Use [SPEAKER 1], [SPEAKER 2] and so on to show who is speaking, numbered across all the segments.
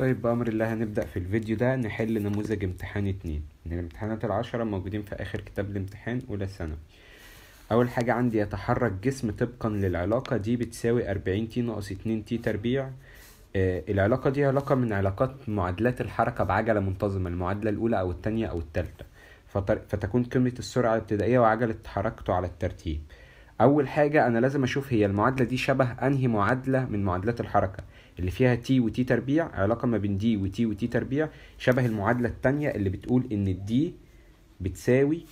[SPEAKER 1] طيب بأمر الله هنبدأ في الفيديو ده نحل نموذج امتحان اتنين من الامتحانات العشرة موجودين في آخر كتاب الامتحان أولى ثانوي أول حاجة عندي يتحرك جسم طبقا للعلاقة دي بتساوي أربعين تي ناقص اتنين تي تربيع آه العلاقة دي علاقة من علاقات معادلات الحركة بعجلة منتظمة المعادلة الأولى أو التانية أو التالتة فتكون قيمة السرعة الابتدائية وعجلة حركته على الترتيب أول حاجة أنا لازم أشوف هي المعادلة دي شبه أنهي معادلة من معادلات الحركة اللي فيها تي وتي تربيع علاقة ما بين دي وتي وتي تربيع شبه المعادلة الثانيه اللي بتقول إن الدي بتساوي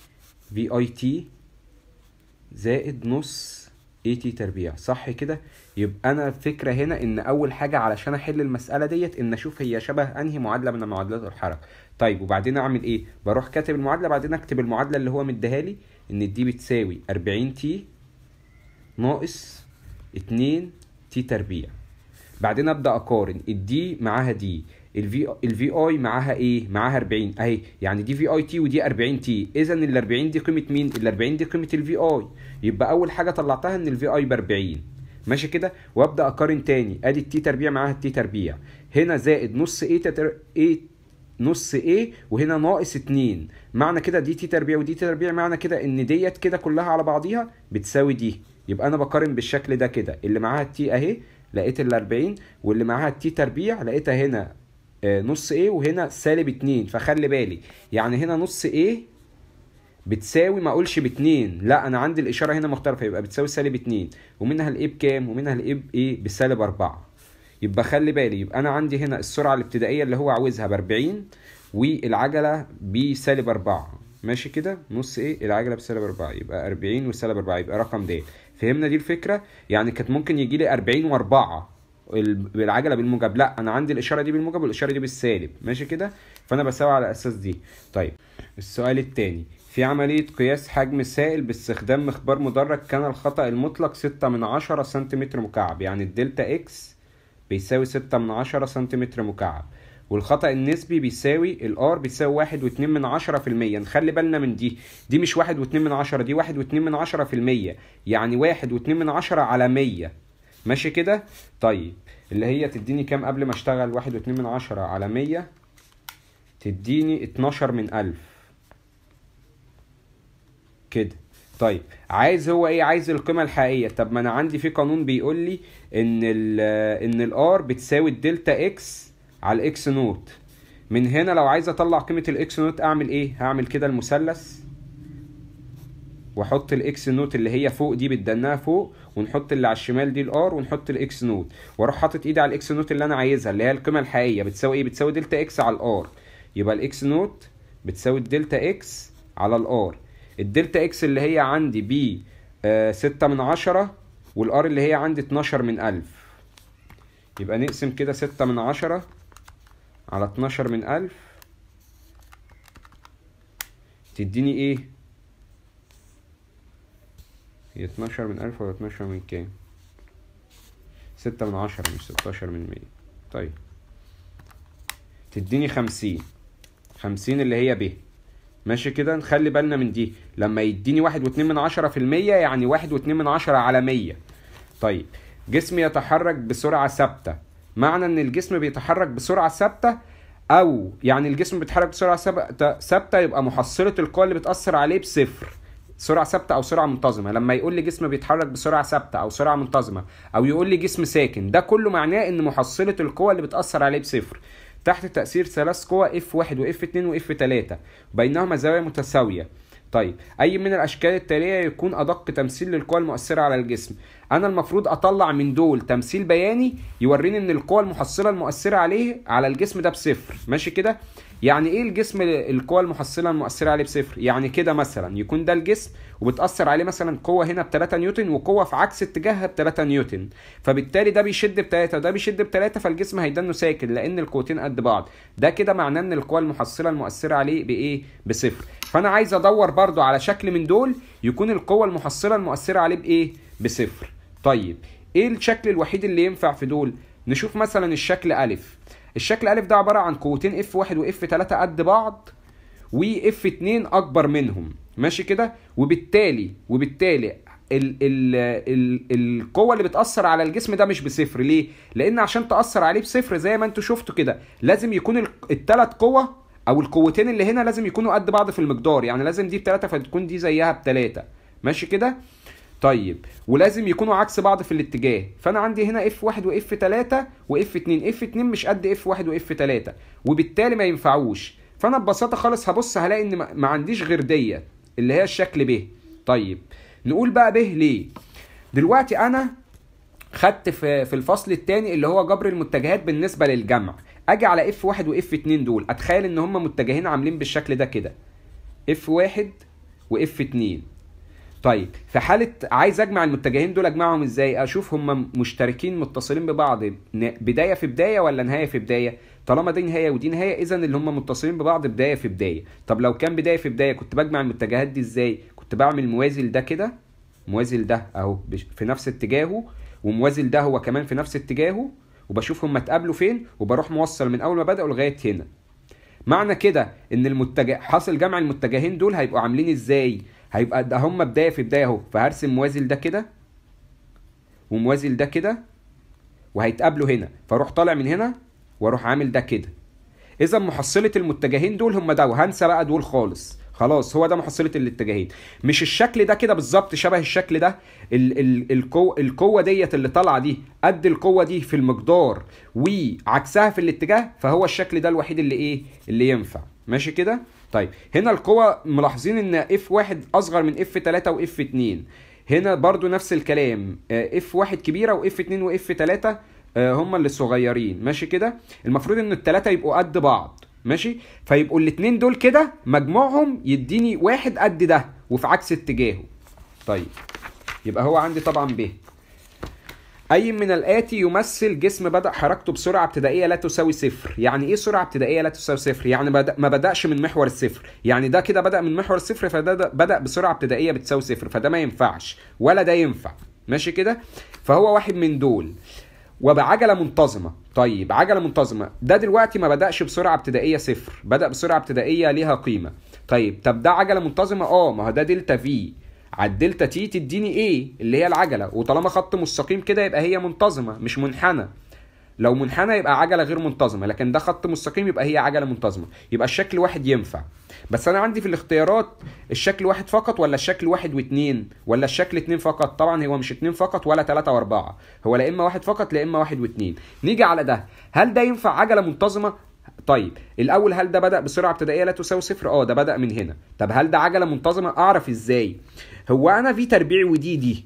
[SPEAKER 1] في اي تي زائد نص اي تي تربيع صح كده يبقى انا الفكره هنا ان اول حاجه علشان احل المساله ديت ان اشوف هي شبه انهي معادله من معادلات الحركه طيب وبعدين اعمل ايه بروح كاتب المعادله بعدين اكتب المعادله اللي هو مديها لي ان دي بتساوي 40 تي ناقص 2 تي تربيع بعدين ابدا اقارن الدي معاها دي الفي الفي اي معاها ايه معاها 40 اهي يعني دي في اي تي ودي 40 تي اذا ال 40 دي قيمه مين ال 40 دي قيمه الفي اي يبقى اول حاجه طلعتها ان الفي اي ب 40 ماشي كده وابدا اقارن تاني ادي التي تربيع معاها التي تربيع هنا زائد نص ايه تتر... ايه نص ايه وهنا ناقص 2 معنى كده دي تي تربيع ودي تي تربيع معنى كده ان ديت كده كلها على بعضيها بتساوي دي يبقى انا بقارن بالشكل ده كده اللي معاها التي اهي لقيت ال 40 واللي معاها التي تربيع لقيتها هنا آه، نص ايه وهنا سالب 2 فخلي بالي يعني هنا نص ايه بتساوي ما اقولش باتنين لا انا عندي الاشاره هنا مختلفه يبقى بتساوي سالب اتنين ومنها الايه بكام ومنها الايه بايه بسالب اربعه يبقى خلي بالي يبقى انا عندي هنا السرعه الابتدائيه اللي هو عاوزها ب 40 والعجله بسالب اربعه ماشي كده نص ايه العجله بسالب اربعه يبقى 40 وسالب اربعه يبقى رقم ده فهمنا دي الفكره يعني كانت ممكن يجي لي 40 و4 بالعجله بالموجب لا انا عندي الاشاره دي بالموجب والاشاره دي بالسالب ماشي كده فانا بساوي على اساس دي طيب السؤال الثاني في عملية قياس حجم سائل باستخدام مخبار مدرج كان الخطأ المطلق ستة من عشرة سنتيمتر مكعب يعني الدلتا اكس بيساوي ستة من عشرة سنتيمتر مكعب والخطا النسبي بيساوي الار بيساوي واحد واتنين من عشرة في المية نخلي بالنا من دي دي مش واحد واتنين من عشرة دي واحد واتنين من عشرة في المية يعني واحد واتنين من عشرة على مية ماشي كده طيب اللي هي تديني كام قبل ما اشتغل واحد واتنين من عشرة على مية تديني اتناشر من الف كده طيب عايز هو ايه عايز القيمه الحقيقيه طب ما انا عندي في قانون بيقول لي ان الـ ان الار بتساوي الدلتا اكس على الاكس نوت من هنا لو عايز اطلع قيمه الاكس نوت اعمل ايه هعمل كده المثلث واحط الاكس نوت اللي هي فوق دي بتدناها فوق ونحط اللي على الشمال دي الار ونحط الاكس نوت واروح حاطط ايدي على الاكس نوت اللي انا عايزها اللي هي القيمه الحقيقيه بتساوي ايه بتساوي دلتا اكس على الار يبقى الاكس نوت بتساوي الدلتا اكس على الار الدلتا اكس اللي هي عندي ب 6 آه، من 10 والار اللي هي عندي 12 من 1000 يبقى نقسم كده 6 من 10 على اتناشر من ألف تديني ايه هي اتناشر من ألف ولا اتناشر من كام ستة من عشرة مش ستاشر من مية طيب تديني خمسين خمسين اللي هي ب ماشي كده نخلي بالنا من دي لما يديني واحد واتنين من عشرة في المية يعني واحد واتنين من عشرة على مية طيب جسمي يتحرك بسرعة ثابتة معنى ان الجسم بيتحرك بسرعه ثابته او يعني الجسم بيتحرك بسرعه ثابته يبقى محصله القوه اللي بتاثر عليه بصفر سرعه ثابته او سرعه منتظمه لما يقول لي جسم بيتحرك بسرعه ثابته او سرعه منتظمه او يقول لي جسم ساكن ده كله معناه ان محصله القوه اللي بتاثر عليه بصفر تحت تاثير ثلاث قوى اف1 واف2 واف3 بينهما زوايا متساويه طيب اي من الاشكال التاليه يكون ادق تمثيل للقوى المؤثره على الجسم انا المفروض اطلع من دول تمثيل بياني يوريني ان القوى المحصله المؤثره عليه على الجسم ده بصفر ماشي كده يعني ايه الجسم القوه المحصله المؤثره عليه بصفر يعني كده مثلا يكون ده الجسم وبتاثر عليه مثلا قوه هنا ب 3 نيوتن وقوه في عكس اتجاهها ب 3 نيوتن فبالتالي ده بيشد ب 3 وده بيشد ب 3 فالجسم هيدنه ساكن لان القوتين قد بعض ده كده معناه ان القوه المحصله المؤثره عليه بايه بصفر فانا عايز ادور برضو على شكل من دول يكون القوه المحصله المؤثره عليه بايه بصفر طيب ايه الشكل الوحيد اللي ينفع في دول نشوف مثلا الشكل الف الشكل الف ده عباره عن قوتين اف واحد واف 3 قد بعض و اف 2 اكبر منهم ماشي كده وبالتالي وبالتالي ال ال ال القوه اللي بتاثر على الجسم ده مش بصفر ليه لان عشان تاثر عليه بصفر زي ما انتوا شفتوا كده لازم يكون الثلاث قوه او القوتين اللي هنا لازم يكونوا قد بعض في المقدار يعني لازم دي بتلاتة فتكون دي زيها بتلاتة ماشي كده طيب ولازم يكونوا عكس بعض في الاتجاه فانا عندي هنا اف 1 واف 3 واف 2 اف 2 مش قد اف 1 واف 3 وبالتالي ما ينفعوش فانا ببساطه خالص هبص هلاقي ان ما عنديش غير ديه اللي هي الشكل ب طيب نقول بقى ب ليه دلوقتي انا خدت في في الفصل الثاني اللي هو جبر المتجهات بالنسبه للجمع اجي على اف 1 واف 2 دول اتخيل ان هم متجهين عاملين بالشكل ده كده اف 1 واف 2 طيب في حاله عايز اجمع المتجهين دول اجمعهم ازاي اشوف هم مشتركين متصلين ببعض بدايه في بدايه ولا نهايه في بدايه طالما دي نهايه ودي نهايه اذا اللي هم متصلين ببعض بدايه في بدايه طب لو كان بدايه في بدايه كنت بجمع المتجهات دي ازاي كنت بعمل موازي لده كده موازي لده اهو في نفس اتجاهه وموازي لده هو كمان في نفس اتجاهه وبشوف هم اتقابلوا فين وبروح موصل من اول ما بداوا لغايه هنا معنى كده ان المتجه حاصل جمع المتجهين دول هيبقوا عاملين ازاي هيبقى ده هما بدايه في بدايه اهو فهرسم موازي لده كده وموازي لده كده وهيتقابلوا هنا فاروح طالع من هنا واروح عامل ده كده اذا محصله المتجهين دول هم ده وهنسى بقى دول خالص خلاص هو ده محصله الاتجاهين مش الشكل ده كده بالظبط شبه الشكل ده ال ال القوه القوه ديت اللي طالعه دي قد القوه دي في المقدار وعكسها في الاتجاه فهو الشكل ده الوحيد اللي ايه اللي ينفع ماشي كده طيب هنا القوة ملاحظين ان اف واحد اصغر من اف تلاتة واف اتنين هنا برضو نفس الكلام اف آه، واحد كبيرة واف اتنين واف تلاتة آه، هما اللي صغيرين ماشي كده المفروض ان التلاتة يبقوا قد بعض ماشي فيبقوا الاتنين دول كده مجموعهم يديني واحد قد ده وفي عكس اتجاهه طيب يبقى هو عندي طبعا ب أي من الآتي يمثل جسم بدأ حركته بسرعة ابتدائية لا تساوي صفر، يعني إيه سرعة ابتدائية لا تساوي صفر؟ يعني بدأ ما بدأش من محور الصفر، يعني ده كده بدأ من محور الصفر فده بدأ بسرعة ابتدائية بتساوي صفر، فده ما ينفعش ولا ده ينفع، ماشي كده؟ فهو واحد من دول. وبعجله منتظمه طيب عجله منتظمه ده دلوقتي ما بداش بسرعه ابتدائيه صفر بدا بسرعه ابتدائيه ليها قيمه طيب طب ده عجله منتظمه اه ما هو ده دلتا في على الدلتا تي تديني ايه اللي هي العجله وطالما خط مستقيم كده يبقى هي منتظمه مش منحنى لو منحنى يبقى عجله غير منتظمه لكن ده خط مستقيم يبقى هي عجله منتظمه يبقى الشكل واحد ينفع بس انا عندي في الاختيارات الشكل واحد فقط ولا الشكل واحد واتنين ولا الشكل اتنين فقط طبعا هو مش اتنين فقط ولا تلاتة واربعة هو لا اما واحد فقط لا اما واحد واتنين نيجي على ده هل ده ينفع عجله منتظمه طيب الاول هل ده بدا بسرعه ابتدائيه لا تساوي صفر اه ده بدا من هنا طب هل ده عجله منتظمه اعرف ازاي هو انا في تربيع ودي دي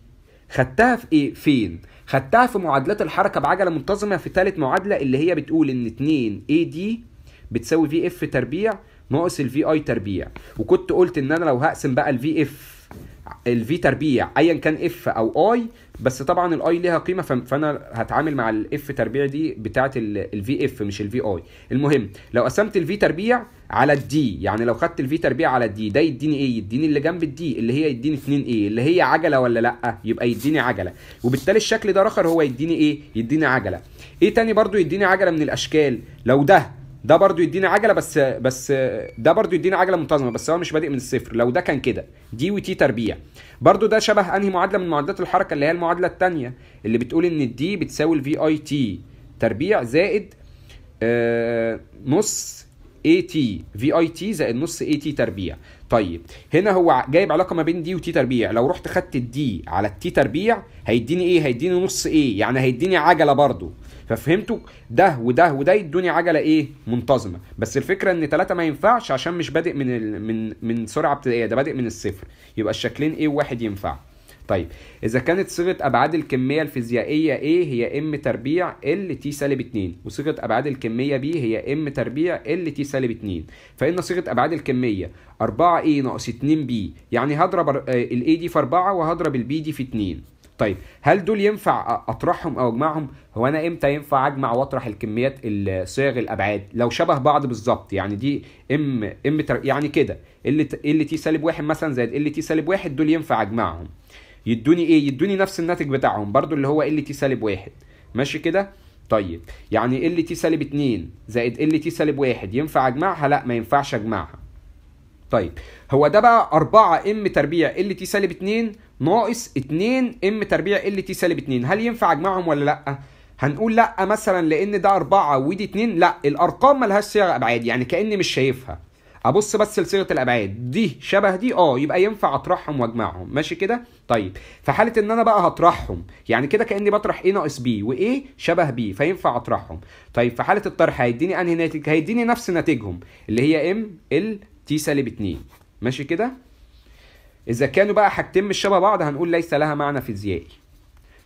[SPEAKER 1] خدتها في ايه فين خدتها في معادلات الحركه بعجله منتظمه في ثالث معادله اللي هي بتقول ان 2 اي دي بتساوي في اف تربيع ناقص الفي اي تربيع وكنت قلت ان انا لو هقسم بقى الفي اف الفي تربيع ايا كان اف او اي بس طبعا الاي ليها قيمه فانا هتعامل مع الاف تربيع دي بتاعه الفي اف مش الفي اي المهم لو قسمت الفي تربيع على الدي يعني لو خدت الفي تربيع على الدي ده يديني ايه يديني اللي جنب الدي اللي هي يديني 2 ايه اللي هي عجله ولا لا يبقى يديني عجله وبالتالي الشكل ده رخر هو يديني ايه يديني عجله ايه تاني برضو يديني عجله من الاشكال لو ده ده برضو يدينا عجله بس بس ده برضو يدينا عجله منتظمه بس هو مش بادئ من الصفر لو ده كان كده دي وتي تربيع برضو ده شبه انهي معادله من معادلات الحركه اللي هي المعادله الثانيه اللي بتقول ان الدي بتساوي الفي اي تي تربيع زائد آه، نص اي تي في اي تي زائد نص اي تي تربيع طيب هنا هو جايب علاقه ما بين دي وتي تربيع لو رحت خدت الدي على التي تربيع هيديني ايه هيديني نص ايه يعني هيديني عجله برضو ففهمتوا ده وده وده يدوني عجله ايه منتظمه بس الفكره ان ثلاثه ما ينفعش عشان مش بادئ من ال... من من سرعه ابتدائيه ده بادئ من الصفر يبقى الشكلين ايه وواحد ينفع طيب اذا كانت صيغه ابعاد الكميه الفيزيائيه A إيه؟ هي ام تربيع ال تي سالب 2 وصيغه ابعاد الكميه B هي ام تربيع ال تي سالب 2 فان صيغه ابعاد الكميه 4 a ناقص 2 b يعني هضرب ال A دي في 4 وهضرب ال B دي في 2 طيب هل دول ينفع اطرحهم او اجمعهم هو انا امتى ينفع اجمع واطرح الكميات صيغ الابعاد لو شبه بعض بالظبط يعني دي ام ام يعني كده ال تي سالب واحد مثلا زائد ال تي سالب واحد دول ينفع اجمعهم يدوني ايه يدوني نفس الناتج بتاعهم برضو اللي هو ال تي سالب واحد ماشي كده طيب يعني ال تي سالب 2 زائد ال تي سالب 1 ينفع اجمعها لا ما ينفعش اجمعها طيب هو ده بقى 4 ام تربيع ال تي سالب 2 ناقص 2 ام تربيع ال تي سالب 2 هل ينفع اجمعهم ولا لا؟ هنقول لا مثلا لان ده 4 ودي 2 لا الارقام ملهاش صيغه ابعاد يعني كاني مش شايفها ابص بس لصيغه الابعاد دي شبه دي اه يبقى ينفع اطرحهم واجمعهم ماشي كده طيب في حاله ان انا بقى هطرحهم يعني كده كاني بطرح ايه ناقص بي وايه شبه بي فينفع اطرحهم طيب في حاله الطرح هيديني انهي ناتج هيديني نفس ناتجهم اللي هي ام ال تي سالب 2 ماشي كده اذا كانوا بقى حاجتين مش شبه بعض هنقول ليس لها معنى فيزيائي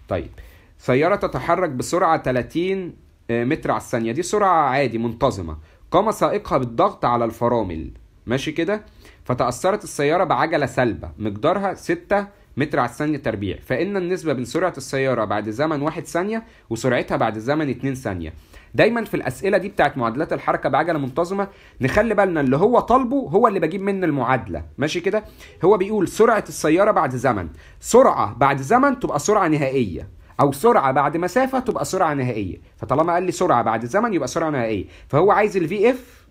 [SPEAKER 1] طيب سياره تتحرك بسرعه 30 آه، متر على الثانيه دي سرعه عادي منتظمه قام سائقها بالضغط على الفرامل ماشي كده فتاثرت السياره بعجله سلبه مقدارها 6 متر على الثانية تربيع فإن النسبة بين سرعة السيارة بعد زمن واحد ثانية وسرعتها بعد زمن اتنين ثانية دايما في الاسئله دي بتاعت معادلات الحركه بعجله منتظمه نخلي بالنا اللي هو طالبه هو اللي بجيب منه المعادله ماشي كده هو بيقول سرعه السياره بعد زمن سرعه بعد زمن تبقى سرعه نهائيه او سرعه بعد مسافه تبقى سرعه نهائيه فطالما قال لي سرعه بعد زمن يبقى سرعه نهائيه فهو عايز الفي اف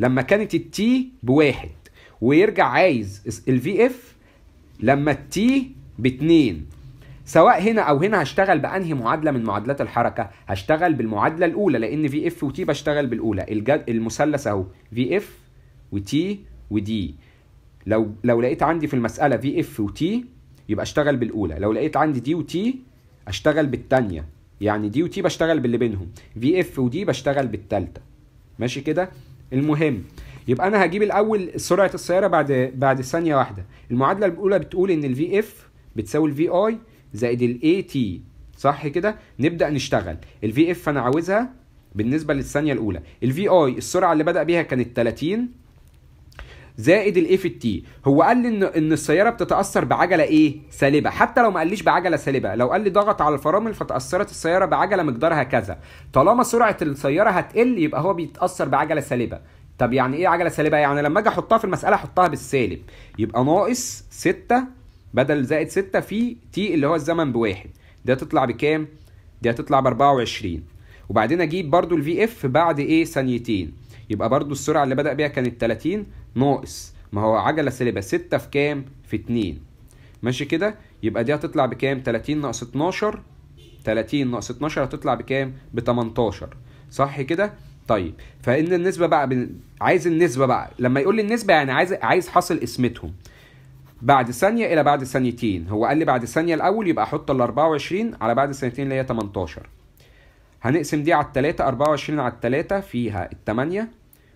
[SPEAKER 1] لما كانت التي بواحد ويرجع عايز الفي اف لما التي باتنين سواء هنا او هنا هشتغل بانهي معادله من معادلات الحركه هشتغل بالمعادله الاولى لان في اف وتي بشتغل بالاولى الجد... المثلث اهو في اف وتي ودي لو لو لقيت عندي في المساله في اف وتي يبقى اشتغل بالاولى لو لقيت عندي دي وتي اشتغل بالثانيه يعني دي وتي بشتغل باللي بينهم في اف ودي بشتغل بالثالثه ماشي كده المهم يبقى انا هجيب الاول سرعه السياره بعد بعد ثانيه واحده المعادله الاولى بتقول ان الفي اف بتساوي الفي اي زائد الاي تي صح كده نبدا نشتغل الفي اف انا عاوزها بالنسبه للثانيه الاولى الفي اي السرعه اللي بدا بيها كانت 30 زائد الاف تي هو قال لي ان ان السياره بتتاثر بعجله ايه سالبه حتى لو ما قاليش بعجله سالبه لو قال لي ضغط على الفرامل فتاثرت السياره بعجله مقدارها كذا طالما سرعه السياره هتقل يبقى هو بيتاثر بعجله سالبه طب يعني ايه عجله سالبه يعني لما اجي احطها في المساله احطها بالسالب يبقى ناقص 6 بدل زائد 6 في تي اللي هو الزمن بواحد دي هتطلع بكام؟ دي هتطلع ب 24 وبعدين اجيب برضو الفي اف بعد ايه ثانيتين يبقى برضو السرعه اللي بدا بيها كانت 30 ناقص ما هو عجله سالبه 6 في كام؟ في 2 ماشي كده يبقى دي هتطلع بكام 30 ناقص 12 30 ناقص 12 هتطلع بكام ب 18 صح كده طيب فان النسبه بقى بن... عايز النسبه بقى لما يقول لي النسبه يعني عايز عايز حاصل قسمتهم بعد ثانية إلى بعد ثانيتين هو قال لي بعد ثانية الأول يبقى أحط ال 24 على بعد ثانيتين اللي هي 18 هنقسم دي على التلاتة 24 على التلاتة فيها التمانية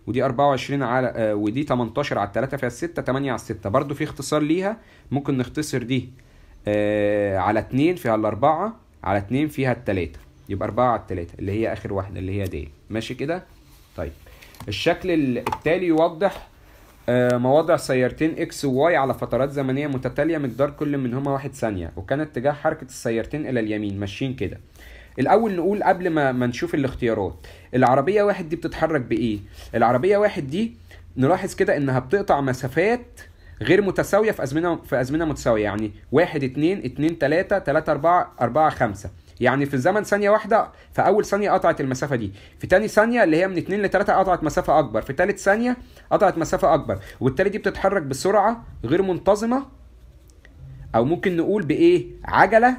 [SPEAKER 1] ودي 24 على آه، ودي 18 على التلاتة فيها الستة 8 على الستة برضو في اختصار ليها ممكن نختصر دي آه، على اتنين فيها الأربعة على اتنين فيها التلاتة يبقى أربعة على التلاتة اللي هي آخر واحدة اللي هي دي ماشي كده؟ طيب الشكل التالي يوضح آه، مواضع سيارتين اكس وواي على فترات زمنيه متتاليه مقدار كل منهما واحد ثانيه وكان اتجاه حركه السيارتين الى اليمين ماشيين كده الاول نقول قبل ما ما نشوف الاختيارات العربيه واحد دي بتتحرك بايه العربيه واحد دي نلاحظ كده انها بتقطع مسافات غير متساوية في أزمنة في أزمنة متساوية يعني واحد اتنين اتنين تلاتة تلاتة أربعة أربعة خمسة يعني في الزمن ثانيه واحده في اول ثانيه قطعت المسافه دي في ثاني ثانيه اللي هي من 2 ل 3 قطعت مسافه اكبر في ثالث ثانيه قطعت مسافه اكبر وبالتالي دي بتتحرك بسرعه غير منتظمه او ممكن نقول بايه عجله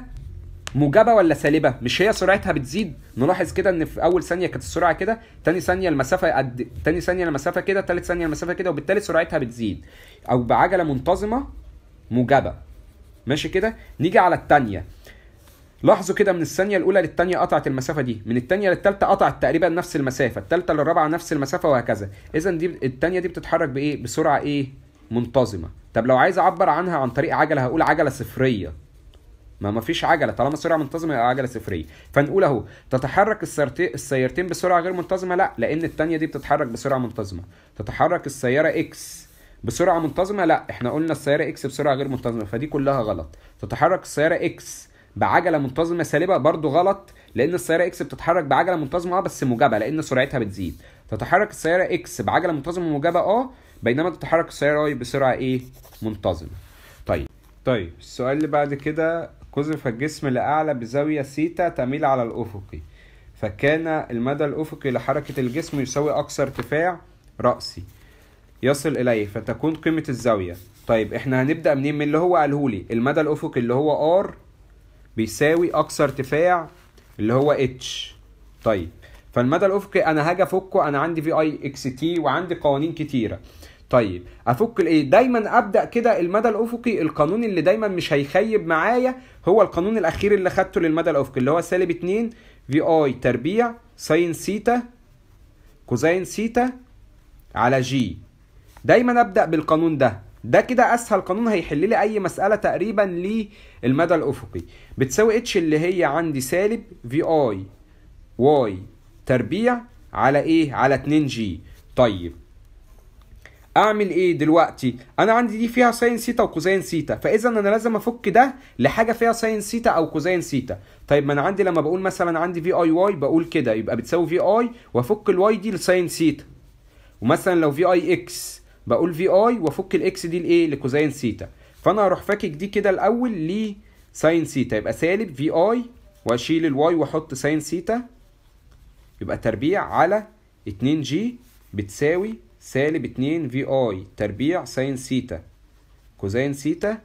[SPEAKER 1] موجبه ولا سالبه مش هي سرعتها بتزيد نلاحظ كده ان في اول ثانيه كانت السرعه كده ثاني ثانيه المسافه قد ثاني ثانيه المسافه كده ثالث ثانيه المسافه كده وبالتالي سرعتها بتزيد او بعجله منتظمه موجبه ماشي كده نيجي على الثانيه لاحظوا كده من الثانيه الاولى للثانيه قطعت المسافه دي من الثانيه للثالثه قطعت تقريبا نفس المسافه الثالثه للرابعه نفس المسافه وهكذا اذا دي الثانيه دي بتتحرك بايه بسرعه ايه منتظمه طب لو عايز اعبر عنها عن طريق عجله هقول عجله صفريه ما ما فيش عجله طالما السرعه منتظمه يبقى عجله صفريه فنقول اهو تتحرك السيارتين بسرعه غير منتظمه لا لان الثانيه دي بتتحرك بسرعه منتظمه تتحرك السياره اكس بسرعه منتظمه لا احنا قلنا السياره اكس بسرعه غير منتظمه فدي كلها غلط تتحرك السياره اكس بعجله منتظمه سالبه برضو غلط لان السياره اكس بتتحرك بعجله منتظمه اه بس موجبه لان سرعتها بتزيد تتحرك السياره اكس بعجله منتظمه موجبه اه بينما تتحرك السياره واي بسرعه ايه منتظمه طيب طيب السؤال اللي بعد كده قذف الجسم لاعلى بزاويه سيتا تميل على الافقي فكان المدى الافقي لحركه الجسم يساوي اقصى ارتفاع راسي يصل اليه فتكون قيمه الزاويه طيب احنا هنبدا منين من اللي هو قاله لي المدى الافقي اللي هو ار بيساوي اقصى ارتفاع اللي هو اتش طيب فالمدى الافقي انا هاجي افكه انا عندي في اي اكس تي وعندي قوانين كتيره طيب افك الايه دايما ابدا كده المدى الافقي القانون اللي دايما مش هيخيب معايا هو القانون الاخير اللي خدته للمدى الافقي اللي هو سالب 2 في اي تربيع ساين سيتا كوزين سيتا على جي دايما ابدا بالقانون ده ده كده اسهل قانون هيحل لي اي مساله تقريبا للمدى الافقي بتساوي اتش اللي هي عندي سالب في اي واي تربيع على ايه على 2 جي طيب اعمل ايه دلوقتي انا عندي دي فيها ساين سيتا وكوزين سيتا فاذا انا لازم افك ده لحاجه فيها ساين سيتا او كوزين سيتا طيب ما انا عندي لما بقول مثلا عندي في اي واي بقول كده يبقى بتساوي في اي وافك الواي دي لساين سيتا ومثلا لو في اي اكس بقول في اي وافك الاكس دي لايه لكوزين سيتا فانا هروح فاكك دي كده الاول ل ساين سيتا يبقى سالب في اي واشيل الواي واحط ساين سيتا يبقى تربيع على 2 جي بتساوي سالب 2 في اي تربيع ساين سيتا كوزين سيتا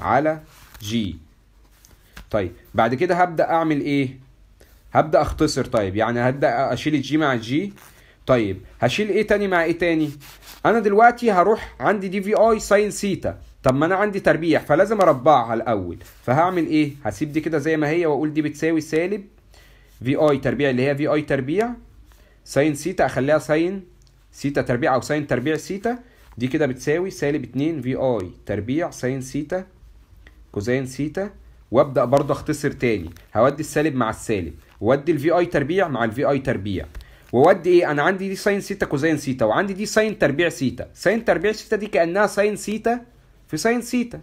[SPEAKER 1] على جي طيب بعد كده هبدا اعمل ايه هبدا اختصر طيب يعني هبدا اشيل الجي مع الجي طيب هشيل ايه تاني مع ايه تاني انا دلوقتي هروح عندي دي في اي ساين سيتا طب ما انا عندي تربيع فلازم اربعها الاول فهعمل ايه هسيب دي كده زي ما هي واقول دي بتساوي سالب في اي تربيع اللي هي في اي تربيع ساين سيتا اخليها ساين سيتا تربيع او ساين تربيع سيتا دي كده بتساوي سالب 2 في اي تربيع ساين سيتا كوزين سيتا وابدا برضه اختصر تاني هودي السالب مع السالب وادي الفي اي تربيع مع الفي اي تربيع وودي ايه انا عندي دي ساين سيتا كوزين سيتا وعندي دي ساين تربيع سيتا ساين تربيع سيتا دي كانها ساين سيتا في ساين سيتا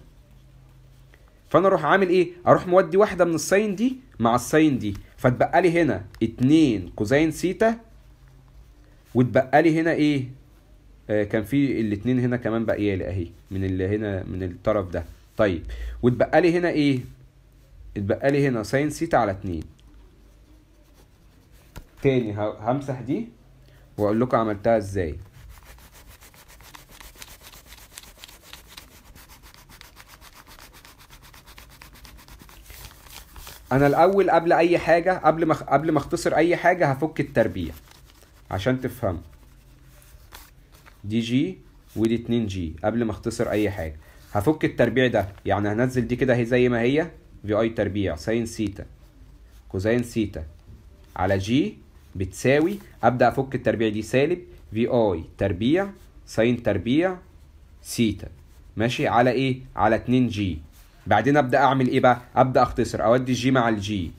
[SPEAKER 1] فانا اروح عامل ايه اروح مودي واحده من الساين دي مع الساين دي فتبقى لي هنا 2 كوزين سيتا واتبقى لي هنا ايه آه كان في الاتنين هنا كمان باقيه لي اهي من اللي هنا من الطرف ده طيب واتبقى لي هنا ايه اتبقى لي هنا ساين سيتا على 2 تاني همسح دي واقول لكم عملتها ازاي انا الاول قبل اي حاجه قبل ما قبل ما اختصر اي حاجه هفك التربيع عشان تفهم دي جي ودي 2 جي قبل ما اختصر اي حاجه هفك التربيع ده يعني هنزل دي كده هي زي ما هي في اي تربيع ساين سيتا كوزين سيتا على جي بتساوي ابدا افك التربيع دي سالب في اي تربيع ساين تربيع سيتا ماشي على ايه على 2 جي بعدين ابدا اعمل ايه بقى ابدا اختصر اودي الجي مع الجي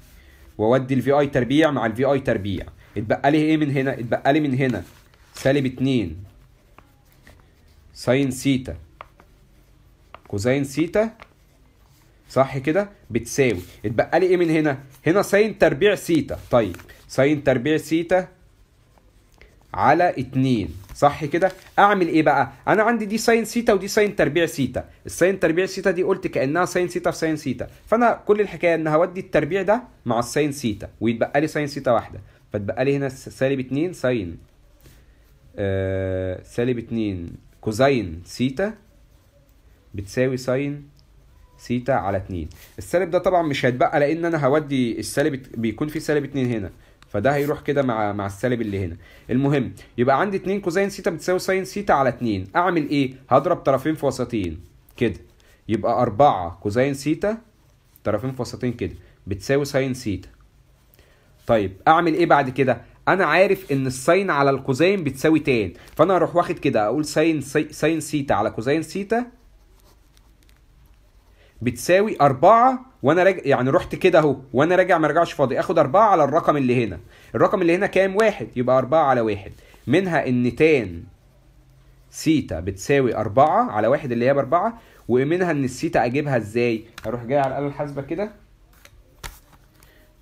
[SPEAKER 1] واودي الفي اي تربيع مع الفي اي تربيع اتبقى لي ايه من هنا اتبقى لي من هنا سالب 2 ساين سيتا كوزين سيتا صح كده بتساوي اتبقى لي ايه من هنا هنا ساين تربيع سيتا طيب ساين تربيع سيتا على 2 صح كده اعمل ايه بقى انا عندي دي ساين سيتا ودي ساين تربيع سيتا الساين تربيع سيتا دي قلت كانها ساين سيتا في ساين سيتا فانا كل الحكايه ان هودي التربيع ده مع الساين سيتا ويتبقى لي ساين سيتا واحده فتبقى لي هنا سالب 2 ساين آه، سالب 2 كوزين سيتا بتساوي ساين سيتا على 2 السالب ده طبعا مش هيتبقى لان انا هودي السالب بيكون في سالب 2 هنا فده هيروح كده مع مع السالب اللي هنا المهم يبقى عندي 2 كوزين سيتا بتساوي ساين سيتا على 2 اعمل ايه هضرب طرفين في وسطين كده يبقى 4 كوزين سيتا طرفين في وسطين كده بتساوي ساين سيتا طيب اعمل ايه بعد كده انا عارف ان الساين على الكوزين بتساوي تان فانا هروح واخد كده اقول ساين ساين سيتا على كوزين سيتا بتساوي 4 وانا راجع يعني رحت كده اهو وانا راجع ما رجعش فاضي اخد أربعة على الرقم اللي هنا الرقم اللي هنا كام واحد يبقى أربعة على واحد منها ان تان سيتا بتساوي أربعة على واحد اللي هي بأربعة ومنها ان السيتا اجيبها ازاي اروح جاي على الآلة الحاسبة كده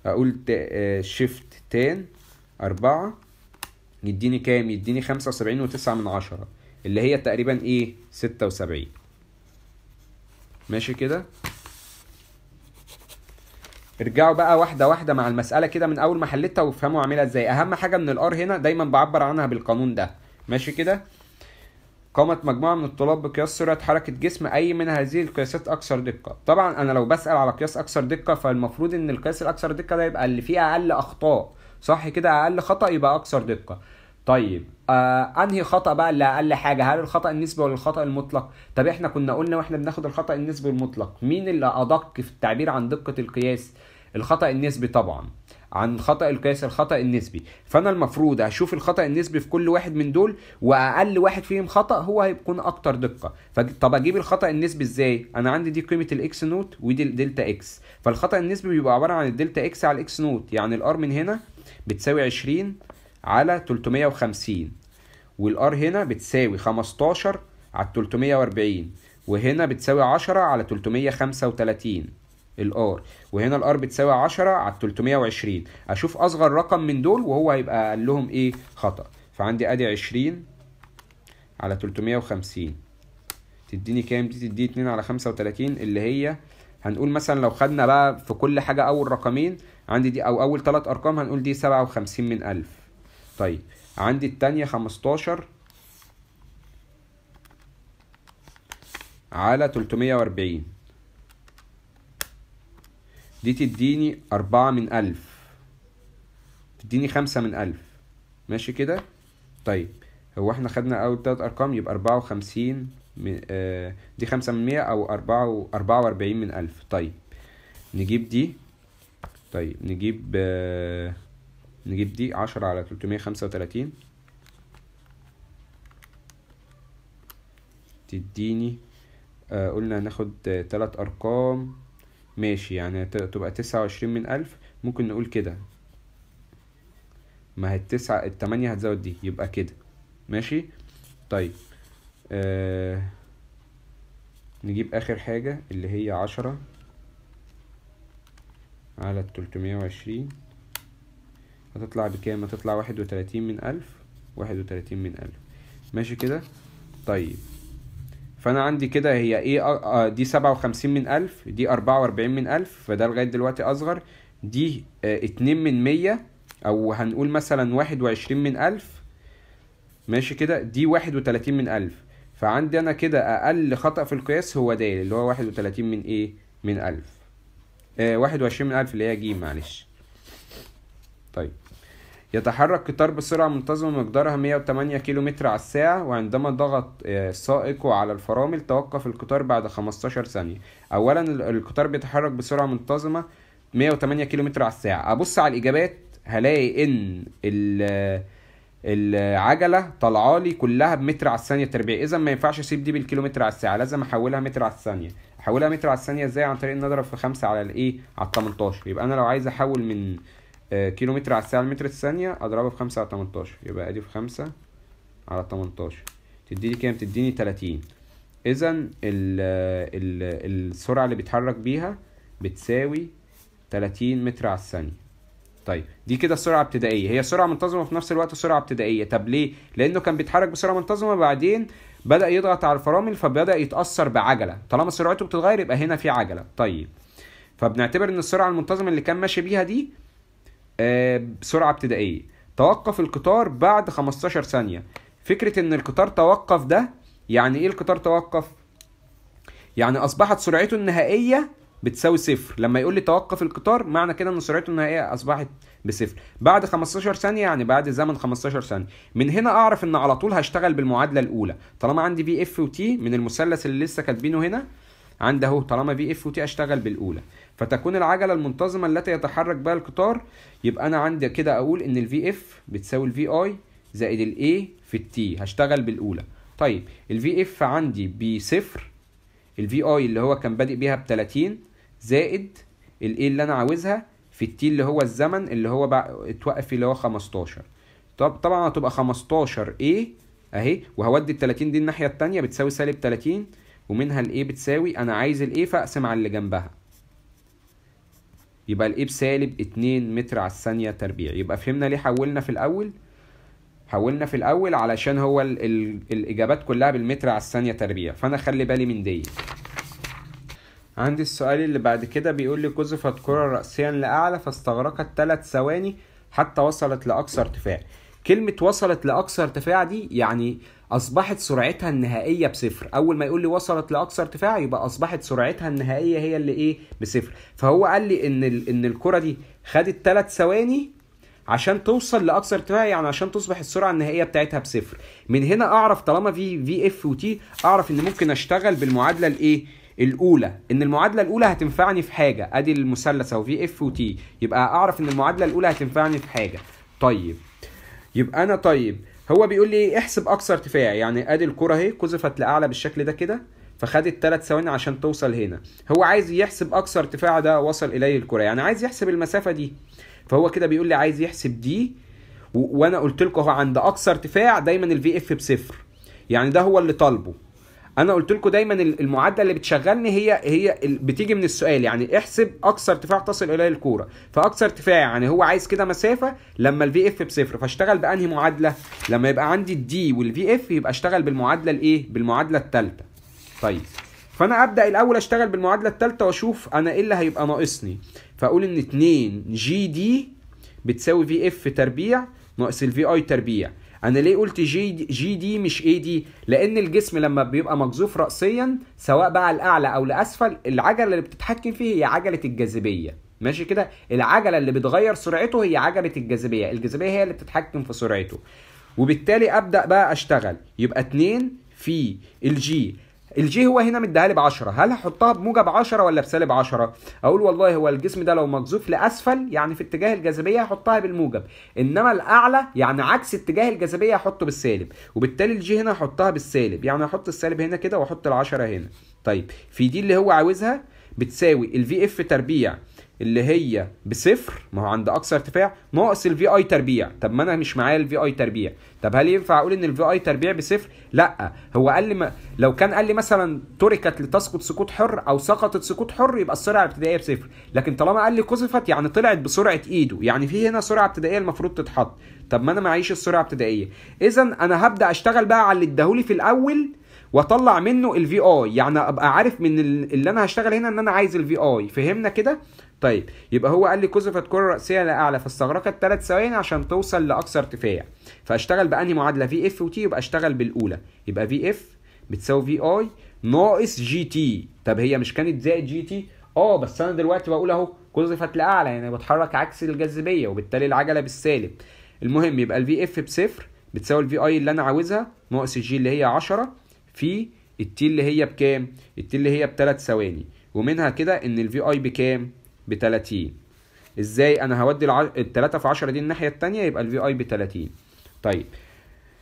[SPEAKER 1] اقول شيفت آه، تان أربعة يديني كام يديني خمسة وسبعين وتسعة من عشرة اللي هي تقريبا ايه ستة وسبعين ماشي كده ارجعوا بقى واحده واحده مع المساله كده من اول ما حلتها وافهموا عاملها ازاي اهم حاجه من الار هنا دايما بعبر عنها بالقانون ده ماشي كده قامت مجموعة من الطلاب بقياس سرعة حركة جسم أي من هذه القياسات أكثر دقة طبعا أنا لو بسأل على قياس أكثر دقة فالمفروض إن القياس الأكثر دقة ده يبقى اللي فيه أقل أخطاء صح كده أقل خطأ يبقى أكثر دقة طيب آه انهي خطا بقى اللي اقل حاجه هل الخطا النسبي ولا الخطا المطلق طب احنا كنا قلنا واحنا بناخد الخطا النسبي المطلق، مين اللي ادق في التعبير عن دقه القياس الخطأ النسبي طبعا عن الخطا القياس الخطأ النسبي فأنا المفروض أشوف الخطأ النسبي في كل واحد من دول وأقل واحد فيهم خطأ هو هيكون أكتر دقة طب أجيب الخطأ النسبي إزاي أنا عندي دي قيمة الإكس نوت ودي الدلتا إكس فالخطأ النسبي بيبقى عبارة عن الدلتا إكس على الإكس نوت يعني الآر من هنا بتساوي 20 على 350 والآر هنا بتساوي 15 على 340 وهنا بتساوي 10 على 335 الآر وهنا الار بتساوي 10 على 320 اشوف اصغر رقم من دول وهو هيبقى اقل لهم ايه خطا فعندي ادي 20 على 350 تديني كام دي تديني 2 على 35 اللي هي هنقول مثلا لو خدنا بقى في كل حاجه اول رقمين عندي دي او اول ثلاث ارقام هنقول دي 57 من 1000 طيب عندي الثانيه 15 على 340 دي تديني أربعة من ألف تديني خمسة من ألف ماشي كده طيب هو احنا خدنا أول تلات أرقام يبقى أربعة وخمسين من آه دي خمسة من مية أو أربعة أربعة وأربعين من ألف طيب نجيب دي طيب نجيب آه نجيب دي عشرة على تلتمية خمسة وتلاتين تديني آه قلنا هناخد تلات أرقام ماشي يعني تبقى تسعة وعشرين من ألف ممكن نقول كده ما هي التسعة التمانية هتزود دي يبقى كده ماشي طيب آه نجيب آخر حاجة اللي هي عشرة على التلتمية وعشرين هتطلع بكام هتطلع واحد وتلاتين من ألف واحد وتلاتين من ألف ماشي كده طيب فانا عندي كده هي ايه دي سبعة وخمسين من الف دي اربعة واربعين من الف فده لغاية دلوقتي اصغر دي آه، اتنين من مية او هنقول مثلا واحد وعشرين من الف ماشي كده دي واحد وتلاتين من الف فعندي انا كده اقل خطأ في القياس هو ده اللي هو واحد وتلاتين من ايه من الف آه، واحد وعشرين من الف اللي هي جيم معلش طيب يتحرك قطار بسرعة منتظمة مقدارها 108 كيلومتر على الساعة وعندما ضغط آه، سائقه على الفرامل توقف القطار بعد 15 ثانية أولا القطار بيتحرك بسرعة منتظمة 108 كيلومتر على الساعة أبص على الإجابات هلاقي إن العجلة لي كلها بمتر على الثانية تربيع إذا ما ينفعش أسيب دي بالكيلومتر على الساعة لازم أحولها متر على الثانية أحولها متر على الثانية إزاي عن طريق إن أضرب في خمسة على الإيه على 18 يبقى أنا لو عايز أحول من كيلومتر على الساعة المتر الثانية أضربها في خمسة على تمنتاشر يبقى أدي في خمسة على تمنتاشر تديني كام تديني تلاتين إذا ال ال السرعة اللي بيتحرك بيها بتساوي تلاتين متر على الثانية طيب دي كده السرعه ابتدائيه هي سرعه منتظمه وفي نفس الوقت سرعه ابتدائيه طب ليه لانه كان بيتحرك بسرعه منتظمه بعدين بدا يضغط على الفرامل فبدا يتاثر بعجله طالما سرعته بتتغير يبقى هنا في عجله طيب فبنعتبر ان السرعه المنتظمه اللي كان ماشي بيها دي آه، بسرعه ابتدائيه توقف القطار بعد 15 ثانيه فكره ان القطار توقف ده يعني ايه القطار توقف يعني اصبحت سرعته النهائيه بتساوي صفر لما يقول لي توقف القطار معنى كده ان سرعته النهائيه اصبحت بصفر بعد 15 ثانيه يعني بعد زمن 15 ثانيه من هنا اعرف ان على طول هشتغل بالمعادله الاولى طالما عندي في اف وتي من المثلث اللي لسه كاتبينه هنا عندي اهو طالما في اف وتي اشتغل بالاولى فتكون العجله المنتظمه التي يتحرك بها القطار يبقى انا عندي كده اقول ان الـ اف بتساوي الـ اي زائد الـ A في T هشتغل بالاولى طيب الـ اف عندي بصفر الـ اي اللي هو كان بادئ بيها بـ 30 زائد الـ A اللي انا عاوزها في T اللي هو الزمن اللي هو بقى اتوقف اللي هو 15 طب طبعا هتبقى 15 A اهي وهودي الـ 30 دي الناحيه التانية بتساوي سالب 30 ومنها الـ A بتساوي انا عايز الـ A فاقسم على اللي جنبها يبقى الايه بسالب 2 متر على الثانيه تربيع يبقى فهمنا ليه حولنا في الاول حولنا في الاول علشان هو ال ال الاجابات كلها بالمتر على الثانيه تربيع فانا خلي بالي من دي عندي السؤال اللي بعد كده بيقول لي قذفت كره راسيا لاعلى فاستغرقت 3 ثواني حتى وصلت لاقصى ارتفاع كلمه وصلت لاقصى ارتفاع دي يعني اصبحت سرعتها النهائيه بصفر اول ما يقول لي وصلت لاقصى ارتفاع يبقى اصبحت سرعتها النهائيه هي اللي ايه بصفر فهو قال لي ان ان الكره دي خدت ثلاث ثواني عشان توصل لاقصى ارتفاع يعني عشان تصبح السرعه النهائيه بتاعتها بصفر من هنا اعرف طالما في في اف وتي اعرف ان ممكن اشتغل بالمعادله الايه الاولى ان المعادله الاولى هتنفعني في حاجه ادي المثلث أو في اف وتي يبقى اعرف ان المعادله الاولى هتنفعني في حاجه طيب يبقى انا طيب هو بيقول لي احسب اقصى ارتفاع يعني ادي الكره اهي قذفت لاعلى بالشكل ده كده فخدت 3 ثواني عشان توصل هنا هو عايز يحسب اقصى ارتفاع ده وصل اليه الكره يعني عايز يحسب المسافه دي فهو كده بيقول لي عايز يحسب دي وانا قلت لكم اهو عند اقصى ارتفاع دايما الفي اف بصفر يعني ده هو اللي طالبه انا قلت لكم دايما المعادله اللي بتشغلني هي هي بتيجي من السؤال يعني احسب اقصى ارتفاع تصل اليه الكوره فاقصى ارتفاع يعني هو عايز كده مسافه لما الفي اف بصفر فاشتغل بانهي معادله لما يبقى عندي الدي والفي اف يبقى اشتغل بالمعادله الايه بالمعادله الثالثه طيب فانا ابدا الاول اشتغل بالمعادله الثالثه واشوف انا ايه اللي هيبقى ناقصني فاقول ان 2 جي دي بتساوي في اف تربيع ناقص الفي اي تربيع انا ليه قلت جي دي, جي دي مش اي دي لان الجسم لما بيبقى مقذوف راسيا سواء بقى لاعلى او لاسفل العجله اللي بتتحكم فيه هي عجله الجاذبيه ماشي كده العجله اللي بتغير سرعته هي عجله الجاذبيه الجاذبيه هي اللي بتتحكم في سرعته وبالتالي ابدا بقى اشتغل يبقى 2 في الجي الجي هو هنا مديها لي ب 10 هل هحطها بموجب 10 ولا بسالب 10 اقول والله هو الجسم ده لو مقذوف لاسفل يعني في اتجاه الجاذبيه هحطها بالموجب انما الاعلى يعني عكس اتجاه الجاذبيه هحطه بالسالب وبالتالي الجي هنا هحطها بالسالب يعني هحط السالب هنا كده واحط ال 10 هنا طيب في دي اللي هو عاوزها بتساوي الفي اف تربيع اللي هي بصفر ما هو عند اقصى ارتفاع ناقص الفي اي تربيع طب ما انا مش معايا الفي اي تربيع طب هل ينفع اقول ان الفي اي تربيع بصفر لا هو قال لي ما لو كان قال لي مثلا تركت لتسقط سقوط حر او سقطت سقوط حر يبقى السرعه الابتدائيه بصفر لكن طالما قال لي قذفت يعني طلعت بسرعه ايده يعني في هنا سرعه ابتدائيه المفروض تتحط طب ما انا معيش السرعه الابتدائيه اذا انا هبدا اشتغل بقى على اللي اداهولي في الاول واطلع منه الفي اي يعني ابقى عارف من اللي انا هشتغل هنا ان انا عايز الفي اي فهمنا كده طيب يبقى هو قال لي كثفت كرة رأسية لأعلى فاستغرقت ثلاث ثواني عشان توصل لأقصى ارتفاع فاشتغل بأنهي معادلة في اف وتي يبقى اشتغل بالأولى يبقى في اف بتساوي في اي ناقص جي تي طب هي مش كانت زائد جي تي اه بس انا دلوقتي بقول اهو كثفت لأعلى يعني بتحرك عكس الجاذبية وبالتالي العجلة بالسالب المهم يبقى الفي اف بصفر بتساوي الفي اي اللي انا عاوزها ناقص الجي اللي هي 10 في التي اللي هي بكام؟ التي اللي هي بثلاث ثواني ومنها كده ان الفي اي بكام؟ ب 30 ازاي انا هودي ال 3 في 10 دي الناحيه الثانيه يبقى الفي اي ب 30 طيب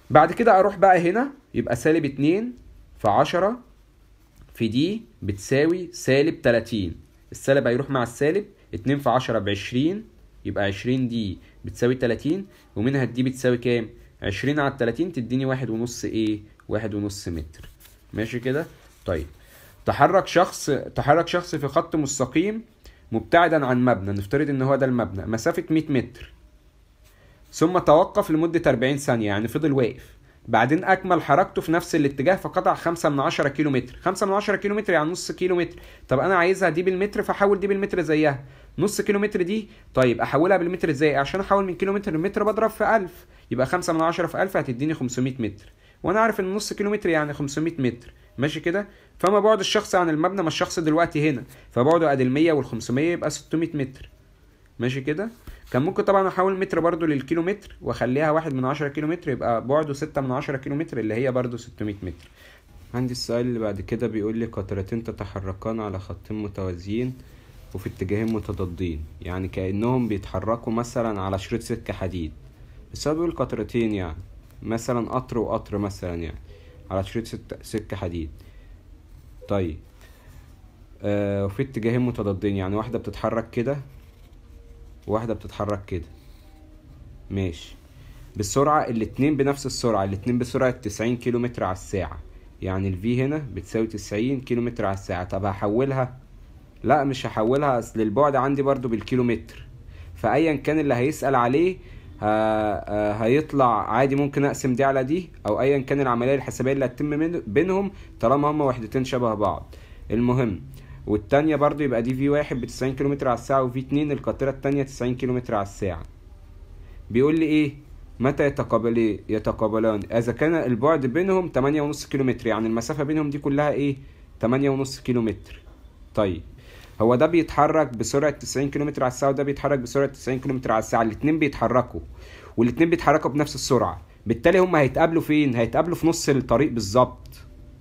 [SPEAKER 1] بعد كده اروح بقى هنا يبقى سالب 2 في 10 في دي بتساوي سالب 30 السالب هيروح مع السالب 2 في 10 ب 20 يبقى 20 دي بتساوي 30 ومنها دي بتساوي كام 20 على 30 تديني واحد ونص ايه واحد ونص متر ماشي كده طيب تحرك شخص تحرك شخص في خط مستقيم مبتعدا عن مبنى نفترض ان هو ده المبنى مسافة 100 متر ثم توقف لمدة 40 ثانية يعني فضل واقف بعدين أكمل حركته في نفس الاتجاه فقطع 5 من 10 كيلو متر 5 من 10 كيلو متر يعني نص كيلو متر طب أنا عايزها دي بالمتر فحول دي بالمتر زيها نص كيلو متر دي طيب أحولها بالمتر ازاي عشان أحول من كيلو متر لمتر بضرب في 1000 يبقى 5 من 10 في 1000 هتديني 500 متر وانا عارف ان نص كيلو متر يعني 500 متر ماشي كده فما بعد الشخص عن المبنى ما الشخص دلوقتي هنا فبعده قد ال 100 وال 500 يبقى 600 متر ماشي كده كان ممكن طبعا احول متر برضو للكيلو متر واخليها واحد من عشرة كيلو متر يبقى بعده ستة من عشرة كيلو متر اللي هي برضو 600 متر عندي السؤال اللي بعد كده بيقول لي قطرتين تتحركان على خطين متوازيين وفي اتجاهين متضادين يعني كأنهم بيتحركوا مثلا على شريط سكة حديد بسبب القطرتين بيقول قطرتين يعني مثلا قطر وقطر مثلا يعني على شريط سكة حديد طيب آه وفي اتجاهين متضادين يعني واحدة بتتحرك كده وواحدة بتتحرك كده ماشي بالسرعة الاتنين بنفس السرعة الاتنين بسرعة تسعين كيلو متر على الساعة يعني الفي هنا بتساوي تسعين كيلو متر على الساعة طب هحولها لا مش هحولها اصل البعد عندي برضو بالكيلو متر فايا كان اللي هيسأل عليه آه، هيطلع عادي ممكن اقسم دي على دي او ايا كان العمليه الحسابيه اللي هتتم بينهم طالما هما وحدتين شبه بعض المهم والتانية برضو يبقى دي في واحد بتسعين كيلومتر على الساعة وفي اتنين القاطرة التانية تسعين كيلومتر على الساعة بيقول لي ايه متى يتقابل يتقابلان اذا كان البعد بينهم تمانية ونص كيلومتر يعني المسافة بينهم دي كلها ايه تمانية ونص كيلومتر طيب هو ده بيتحرك بسرعه 90 كم على الساعه وده بيتحرك بسرعه 90 كم على الساعه الاتنين بيتحركوا والاتنين بيتحركوا بنفس السرعه بالتالي هما هيتقابلوا فين هيتقابلوا في نص الطريق بالظبط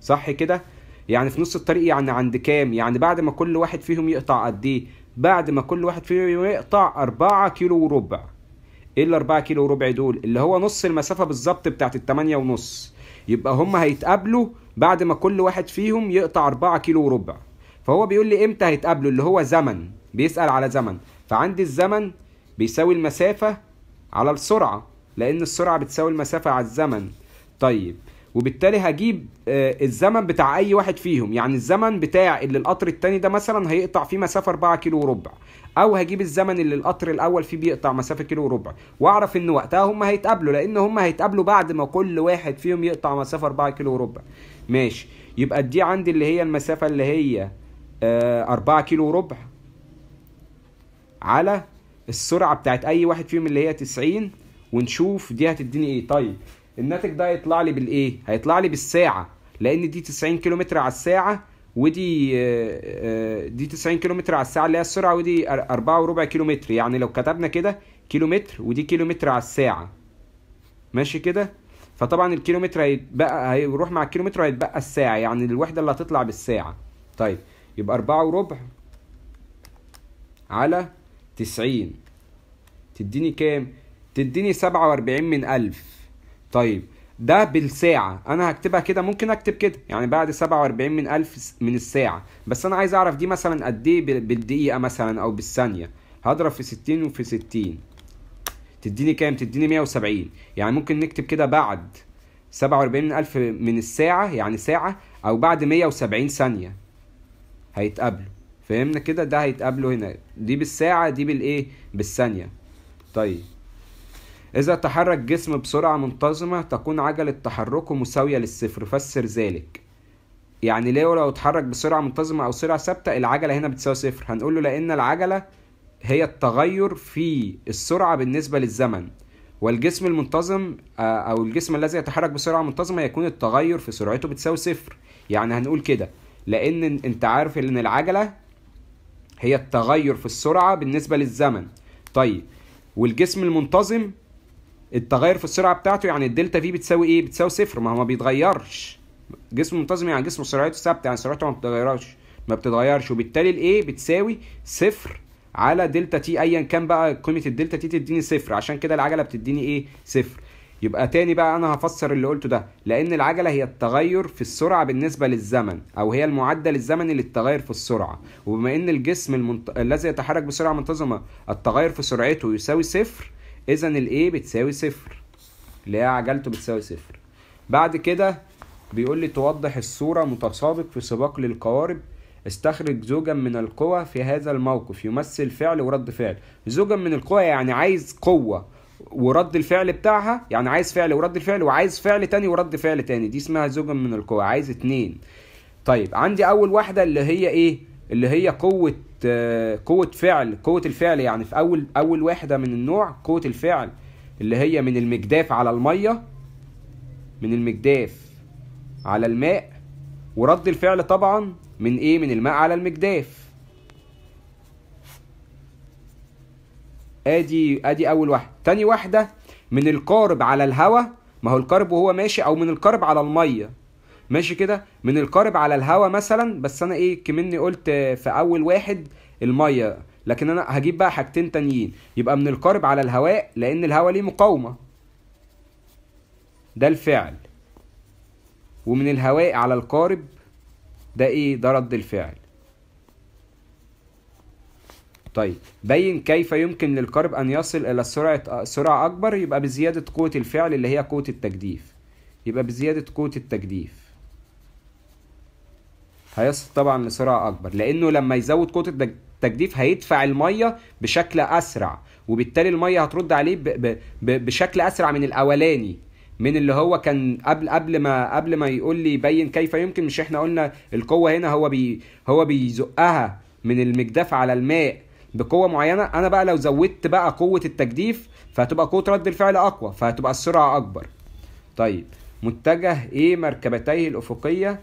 [SPEAKER 1] صح كده يعني في نص الطريق يعني عند كام يعني بعد ما كل واحد فيهم يقطع قد ايه بعد ما كل واحد فيهم يقطع 4 كيلو وربع ايه ال 4 كيلو وربع دول اللي هو نص المسافه بالظبط بتاعت ال 8 ونص يبقى هما هيتقابلوا بعد ما كل واحد فيهم يقطع 4 كيلو وربع فهو بيقول لي امتى هيتقابلوا اللي هو زمن بيسأل على زمن فعندي الزمن بيساوي المسافة على السرعة لأن السرعة بتساوي المسافة على الزمن طيب وبالتالي هجيب آه، الزمن بتاع اي واحد فيهم يعني الزمن بتاع اللي القطر التاني ده مثلا هيقطع فيه مسافه 4 كيلو وربع او هجيب الزمن اللي القطر الاول فيه بيقطع مسافه كيلو وربع واعرف ان وقتها هم هيتقابلوا لان هم هيتقابلوا بعد ما كل واحد فيهم يقطع مسافه 4 كيلو وربع ماشي يبقى دي عندي اللي هي المسافه اللي هي 4 آه، كيلو وربع على السرعه بتاعت اي واحد فيهم اللي هي 90 ونشوف دي هتديني ايه طيب الناتج ده هيطلع لي بالايه هيطلع لي بالساعه لان دي 90 كيلومتر على الساعه ودي آه، آه، دي 90 كيلومتر على الساعه اللي هي السرعه ودي 4 وربع كيلومتر يعني لو كتبنا كده كيلومتر ودي كيلومتر على الساعه ماشي كده فطبعا الكيلومتر هيتبقى هيروح مع الكيلومتر هيتبقى الساعه يعني الوحده اللي هتطلع بالساعه طيب يبقى أربعة وربع على تسعين تديني كام؟ تديني سبعة وأربعين من ألف طيب ده بالساعة أنا هكتبها كده ممكن أكتب كده يعني بعد 47 من ألف من الساعة بس أنا عايز أعرف دي مثلا قد إيه بالدقيقة مثلا أو بالثانية هضرب في 60 وفي 60 تديني كام؟ تديني 170 يعني ممكن نكتب كده بعد 47 من ألف من الساعة يعني ساعة أو بعد 170 ثانية هيتقابلوا فهمنا كده ده هيتقابلوا هنا دي بالساعة دي بالايه بالثانية طيب إذا تحرك جسم بسرعة منتظمة تكون عجلة تحركه مساوية للصفر فسر ذلك يعني ليه لو اتحرك بسرعة منتظمة أو سرعة ثابتة العجلة هنا بتساوي صفر هنقول له لأن العجلة هي التغير في السرعة بالنسبة للزمن والجسم المنتظم آه، أو الجسم الذي يتحرك بسرعة منتظمة يكون التغير في سرعته بتساوي صفر يعني هنقول كده لان انت عارف ان العجله هي التغير في السرعه بالنسبه للزمن طيب والجسم المنتظم التغير في السرعه بتاعته يعني الدلتا في بتساوي ايه بتساوي صفر ما هو ما بيتغيرش جسم منتظم يعني جسم سرعته ثابته يعني سرعته ما بتتغيرش ما بتتغيرش وبالتالي الايه بتساوي صفر على دلتا تي ايا كان بقى قيمه الدلتا تي تديني صفر عشان كده العجله بتديني ايه صفر يبقى تاني بقى انا هفسر اللي قلته ده لان العجله هي التغير في السرعه بالنسبه للزمن او هي المعدل الزمني للتغير في السرعه وبما ان الجسم المنت... الذي يتحرك بسرعه منتظمه التغير في سرعته يساوي صفر اذا الايه بتساوي صفر اللي هي عجلته بتساوي صفر بعد كده بيقول لي توضح الصوره متسابق في سباق للقوارب استخرج زوجا من القوى في هذا الموقف يمثل فعل ورد فعل زوجا من القوى يعني عايز قوه ورد الفعل بتاعها يعني عايز فعل ورد الفعل وعايز فعل تاني ورد فعل تاني دي اسمها زوج من القوى عايز اتنين طيب عندي اول واحده اللي هي ايه اللي هي قوه قوه فعل قوه الفعل يعني في اول اول واحده من النوع قوه الفعل اللي هي من المجداف على الميه من المجداف على الماء ورد الفعل طبعا من ايه من الماء على المجداف ادي ادي اول واحده تاني واحده من القارب على الهواء ما هو القارب وهو ماشي او من القارب على الميه ماشي كده من القارب على الهواء مثلا بس انا ايه كمني قلت في اول واحد الميه لكن انا هجيب بقى حاجتين تانيين يبقى من القارب على الهواء لان الهواء ليه مقاومه ده الفعل ومن الهواء على القارب ده ايه ده رد الفعل طيب بين كيف يمكن للقارب ان يصل الى سرعه سرعه اكبر يبقى بزياده قوه الفعل اللي هي قوه التجديف يبقى بزياده قوه التجديف هيصل طبعا لسرعه اكبر لانه لما يزود قوه التجديف هيدفع الميه بشكل اسرع وبالتالي الميه هترد عليه ب... ب... ب... بشكل اسرع من الاولاني من اللي هو كان قبل قبل ما قبل ما يقول لي يبين كيف يمكن مش احنا قلنا القوه هنا هو بي هو بيزقها من المجداف على الماء بقوه معينه انا بقى لو زودت بقى قوه التجديف فهتبقى قوه رد الفعل اقوى فهتبقى السرعه اكبر طيب متجه ايه مركبتيه الافقيه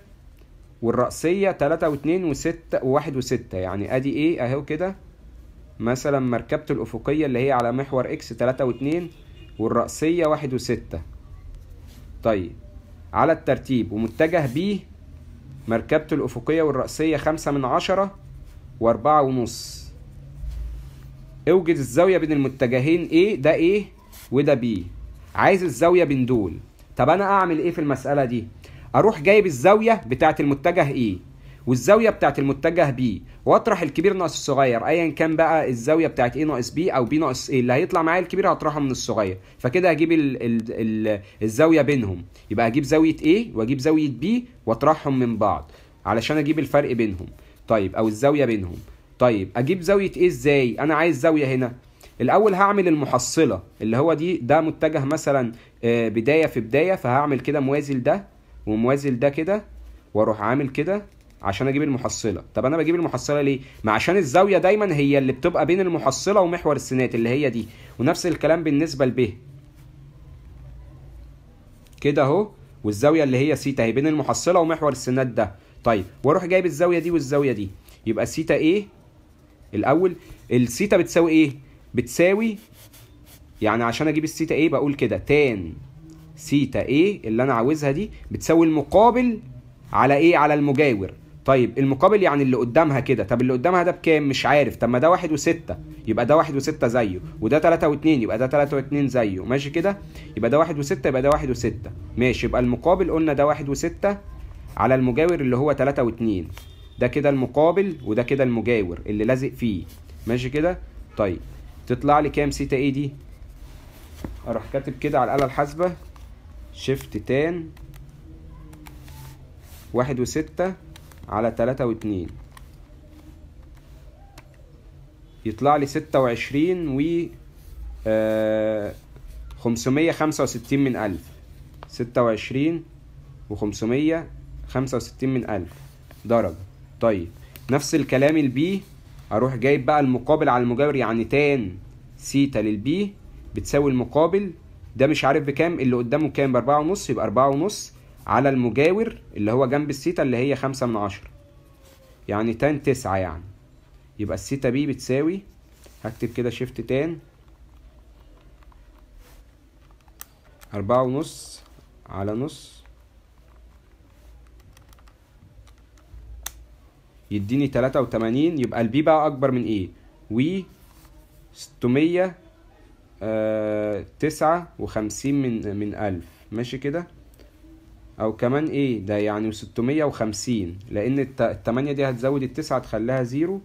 [SPEAKER 1] والرأسية 3 و2 و6 و1 و6 يعني ادي ايه اهو كده مثلا مركبته الافقيه اللي هي على محور اكس 3 و2 والرأسية 1 و6 طيب على الترتيب ومتجه ب مركبته الافقيه والرأسية 5 من 10 و4 ونص اوجد الزاويه بين المتجهين ايه ده ايه وده بي عايز الزاويه بين دول طب انا اعمل ايه في المساله دي اروح جايب الزاويه بتاعه المتجه ايه والزاويه بتاعه المتجه بي واطرح الكبير ناقص الصغير ايا كان بقى الزاويه بتاعه ايه ناقص بي او بي ناقص ايه اللي هيطلع معايا الكبير هطرحها من الصغير فكده هجيب الـ الـ الـ الزاويه بينهم يبقى هجيب زاويه ايه واجيب زاويه بي واطرحهم من بعض علشان اجيب الفرق بينهم طيب او الزاويه بينهم طيب اجيب زاويه ايه ازاي انا عايز زاويه هنا الاول هعمل المحصله اللي هو دي ده متجه مثلا آه، بدايه في بدايه فهعمل كده موازي لده وموازي لده كده واروح عامل كده عشان اجيب المحصله طب انا بجيب المحصله ليه ما عشان الزاويه دايما هي اللي بتبقى بين المحصله ومحور السينات اللي هي دي ونفس الكلام بالنسبه ب كده اهو والزاويه اللي هي سيتا هي بين المحصله ومحور السينات ده طيب واروح جايب الزاويه دي والزاويه دي يبقى سيتا ايه الاول الثيتا بتساوي ايه بتساوي يعني عشان اجيب الثيتا ايه بقول كده تان ثيتا ايه اللي انا عاوزها دي بتساوي المقابل على ايه على المجاور طيب المقابل يعني اللي قدامها كده طب اللي قدامها ده بكام مش عارف طب ما ده واحد وستة يبقى ده واحد وستة زيه وده تلاتة واتنين يبقى ده تلاتة واتنين زيه ماشي كده يبقى ده واحد وستة يبقى ده واحد وستة ماشي يبقى المقابل قلنا ده واحد وستة على المجاور اللي هو تلاتة واتنين ده كده المقابل وده كده المجاور اللي لازق فيه ماشي كده طيب تطلع لي كام سيتا اي دي اروح كاتب كده على الاله الحاسبه شيفت تان واحد وستة على تلاتة واتنين يطلع لي ستة وعشرين و آه، خمسمية خمسة وستين من ألف ستة وعشرين وخمسمية خمسة وستين من ألف درجة طيب نفس الكلام البي اروح جايب بقى المقابل على المجاور يعني تان سيتا للبي بتساوي المقابل ده مش عارف بكام اللي قدامه كام باربعة ونص يبقى أربعة ونص على المجاور اللي هو جنب السيتا اللي هي خمسة من عشرة يعني تان تسعة يعني يبقى السيتا بي بتساوي هكتب كده شيفت تان أربعة ونص على نص يديني 83 يبقى البي بقى اكبر من ايه و 659 من من 1000 ماشي كده او كمان ايه ده يعني 650 لان ال 8 دي هتزود التسعة تخليها زيرو